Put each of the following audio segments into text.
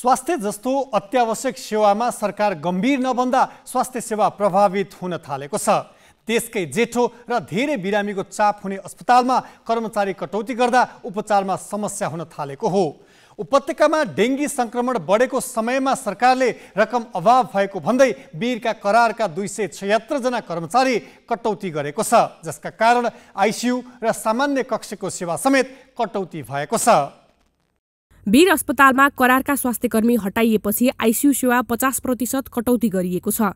स्वास्थ्य जस्तो अत्यावश्यक सेवामा सरकार गम्भीर नभन्दा स्वास्थ्य सेवा प्रभावित हुन थालेको छ देशकै जेठो र धेरै बिरामीको चाप हुने अस्पतालमा कर्मचारी कटौती गर्दा उपचारमा समस्या हुन थालेको हो उपत्यकामा डेङ्गी सङ्क्रमण बढेको समयमा सरकारले रकम अभाव भएको भन्दै वीरका करारका दुई सय छयत्तरजना कर्मचारी कटौती गरेको छ जसका कारण आइसियु र सामान्य कक्षको सेवा समेत कटौती भएको छ वीर अस्पतालमा करारका स्वास्थ्यकर्मी हटाइएपछि आइसियु सेवा पचास प्रतिशत कटौती गरिएको छ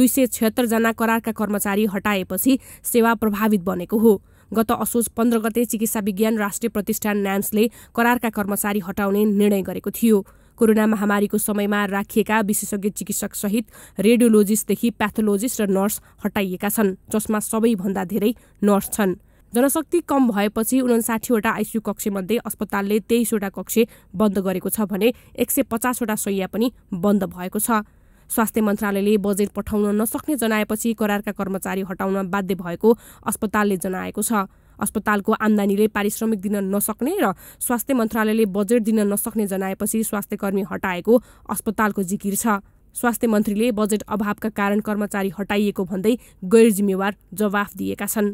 दुई सय छत्तरजना करारका कर्मचारी हटाएपछि सेवा प्रभावित बनेको हो गत असोज पन्ध्र गते चिकित्सा विज्ञान राष्ट्रिय प्रतिष्ठान न्याम्सले करारका कर्मचारी हटाउने निर्णय गरेको थियो कोरोना महामारीको समयमा राखिएका विशेषज्ञ चिकित्सकसहित रेडियोलोजिस्टदेखि प्याथोलोजिस्ट र नर्स हटाइएका छन् जसमा सबैभन्दा धेरै नर्स छन् जनशक्ति कम भएपछि उन्साठीवटा आइसियु कक्षमध्ये अस्पतालले तेइसवटा कक्ष बन्द गरेको छ भने एक सय पचासवटा शैया पनि बन्द भएको छ स्वास्थ्य मन्त्रालयले बजेट पठाउन नसक्ने जनाएपछि करारका कर्मचारी हटाउन बाध्य भएको अस्पतालले जनाएको छ अस्पतालको आम्दानीले पारिश्रमिक दिन नसक्ने र स्वास्थ्य मन्त्रालयले बजेट दिन नसक्ने जनाएपछि स्वास्थ्यकर्मी हटाएको अस्पतालको जिकिर छ स्वास्थ्य मन्त्रीले बजेट अभावका कारण कर्मचारी हटाइएको भन्दै गैर जिम्मेवार जवाफ दिएका छन्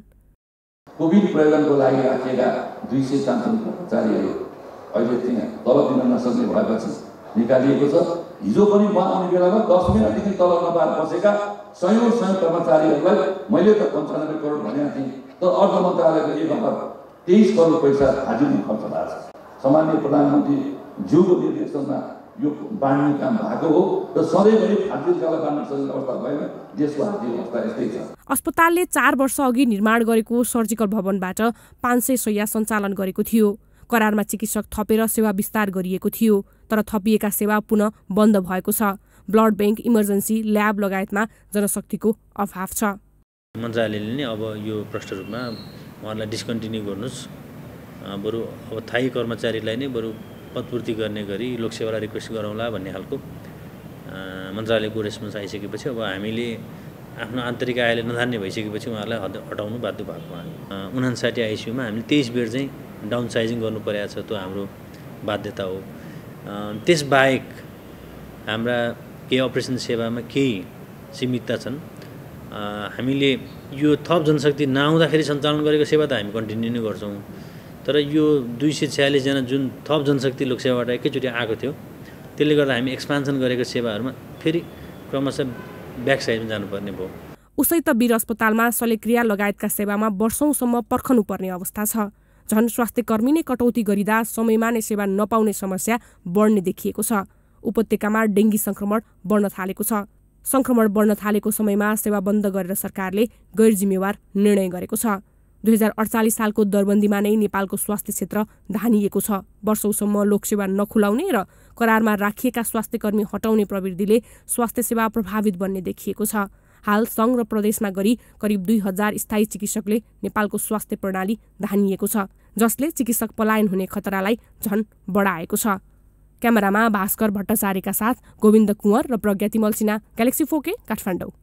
कोभिड प्रयोजनको लागि राखिएका दुई सय चान्सो कर्मचारीहरू अहिले त्यहाँ तल दिन नसक्ने भएपछि निकालिएको छ हिजो पनि म आउने बेलामा दस महिनादेखि तल नपाएर बसेका सयौँ सयौँ कर्मचारीहरूलाई मैले त पन्चानब्बे करोड भनेको थिएँ तर अर्थ मन्त्रालयको एक हजार तेइस करोड पैसा हाजिरी खर्च भएको छ सामान्य प्रधानमन्त्री ज्यूको निर्देशनमा यो बाँड्ने काम भएको हो र सधैँभरि फाल्टुलकालाई बाँड्न सकिने अवस्था भएन देशको अवस्था यस्तै छ अस्पतालले चार वर्ष अघि निर्माण गरेको सर्जिकल भवनबाट पाँच सय सय सञ्चालन गरेको थियो करारमा चिकित्सक थपेर सेवा विस्तार गरिएको थियो तर थपिएका सेवा पुनः बन्द भएको छ ब्लड ब्याङ्क इमर्जेन्सी ल्याब लगायतमा जनशक्तिको अभाव छ मन्त्रालयले नै अब यो प्रष्ट रूपमा उहाँहरूलाई डिस्कन्टिन्यू गर्नुहोस् बरु अब थायी कर्मचारीलाई नै बरु पदपूर्ति गर्ने गरी लोकसेवालाई रिक्वेस्ट गरौँला भन्ने खालको मन्त्रालयको रेस्पोन्स आइसकेपछि अब हामीले आफ्नो आन्तरिक आयले नधान्ने भइसकेपछि उहाँहरूलाई हटाउनु बाध्य भएको हामी उनासाठी आइसियुमा हामीले तेइस बेड चाहिँ डाउन साइजिङ गर्नु परेको छ त्यो हाम्रो बाध्यता हो त्यसबाहेक हाम्रा केही अपरेसन सेवामा केही सीमितता छन् हामीले यो थप जनशक्ति नआउँदाखेरि सञ्चालन गरेको सेवा त हामी कन्टिन्यू नै गर्छौँ तर यो दुई सय छ्यालिसजना जुन थप जनशक्ति लोकसेवाबाट एकैचोटि आएको थियो त्यसले गर्दा हामी एक्सपान्सन गरेको सेवाहरूमा फेरि क्रमशः ब्याक साइडमा जानुपर्ने भयो उसै त वीर अस्पतालमा शल्यक्रिया लगायतका सेवामा वर्षौँसम्म पर्खनुपर्ने अवस्था छ झन् स्वास्थ्य कर्मी नै कटौती गरिँदा समयमा नै सेवा नपाउने समस्या बढ्ने देखिएको छ उपत्यकामा डेङ्गी सङ्क्रमण बढ्न थालेको छ सङ्क्रमण बढ्न थालेको समयमा सेवा बन्द गरेर सरकारले गैर जिम्मेवार निर्णय गरेको छ दुई हजार अडचालिस सालको दरबन्दीमा नै नेपालको स्वास्थ्य क्षेत्र धानिएको छ वर्षौसम्म लोकसेवा नखुलाउने र करारमा राखिएका स्वास्थ्यकर्मी हटाउने प्रविधिले स्वास्थ्य सेवा प्रभावित बन्ने देखिएको छ हाल सङ्घ र प्रदेशमा गरी करिब दुई हजार स्थायी चिकित्सकले नेपालको स्वास्थ्य प्रणाली धानिएको छ जसले चिकित्सक पलायन हुने खतरालाई झन बढाएको छ क्यामेरामा भास्कर भट्टाचार्यका साथ गोविन्द कुँवर र प्रज्ञा तिमल सिन्हा ग्यालेक्सी फोके काठमाडौँ